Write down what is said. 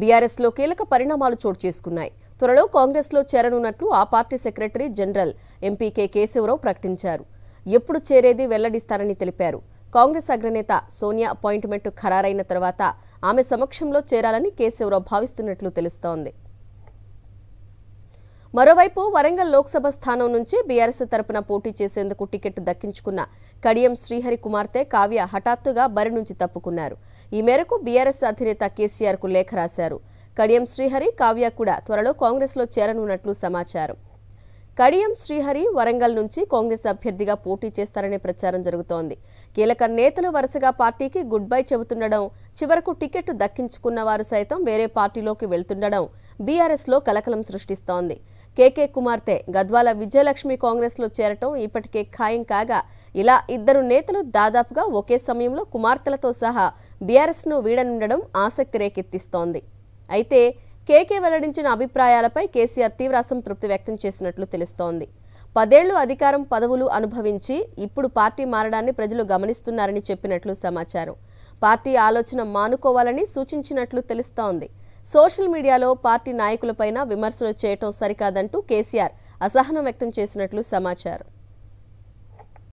బీఆర్ఎస్లో కీలక పరిణామాలు చోటు చేసుకున్నాయి త్వరలో కాంగ్రెస్లో చేరనున్నట్లు ఆ party secretary general MP K Keshava Rao ప్రకటించారు ఎప్పుడు చేరేది వెల్లడిస్తారని తెలిపారు కాంగ్రెస్ అగ్రనేత సోనియా అపాయింట్మెంట్ ఖరారైన తర్వాత ఆమె సమక్షంలో చేరాలని కేశవరావు భావిస్తున్నట్లు తెలుస్తోంది మరోవైపు వరంగల్ లోక్సభ స్థానం నుంచి బీఆర్ఎస్ తరపున పోటీ చేసేందుకు టికెట్ దక్కించుకున్న కడియం శ్రీహరి కుమార్తె కావ్య హఠాత్తుగా బరి నుంచి తప్పుకున్నారు ఈ మేరకు బీఆర్ఎస్ అధినేత కేసీఆర్ కు లేఖ రాశారు కడియం శ్రీహరి కావ్య కూడా త్వరలో కాంగ్రెస్లో చేరనున్నట్లు సమాచారం కడియం శ్రీహరి వరంగల్ నుంచి కాంగ్రెస్ అభ్యర్థిగా పోటీ చేస్తారనే ప్రచారం జరుగుతోంది కీలక నేతలు వరుసగా పార్టీకి గుడ్ బై చెబుతుండడం చివరకు టికెట్ దక్కించుకున్న వారు సైతం వేరే పార్టీలోకి వెళ్తుండడం బీఆర్ఎస్లో కలకలం సృష్టిస్తోంది కేకే కుమార్తె గద్వాల విజయలక్ష్మి కాంగ్రెస్లో చేరటం ఇప్పటికే ఖాయం కాగా ఇలా ఇద్దరు నేతలు దాదాపుగా ఒకే సమయంలో కుమార్తెలతో సహా బీఆర్ఎస్ను వీడనుండడం ఆసక్తి రేకెత్తిస్తోంది అయితే కేకే వెల్లడించిన అభిప్రాయాలపై కేసీఆర్ తీవ్ర అసంతృప్తి వ్యక్తం చేసినట్లు తెలుస్తోంది పదేళ్లు అధికారం పదవులు అనుభవించి ఇప్పుడు పార్టీ మారడాన్ని ప్రజలు గమనిస్తున్నారని చెప్పినట్లు సమాచారం పార్టీ ఆలోచన మానుకోవాలని సూచించినట్లు తెలుస్తోంది సోషల్ మీడియాలో పార్టీ నాయకులపైన విమర్శలు చేయటం సరికాదంటూ కేసీఆర్ అసహనం వ్యక్తం చేసినట్లు సమాచారం